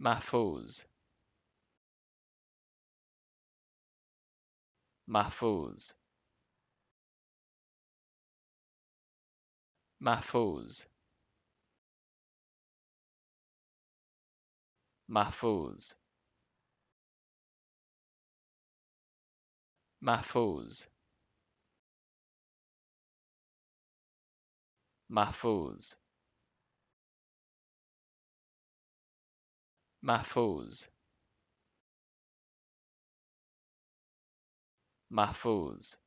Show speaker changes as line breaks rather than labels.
Mahfouz Mahfouz Mahfouz Mahfouz Mahfouz Mahfouz Mahfouz Mahfouz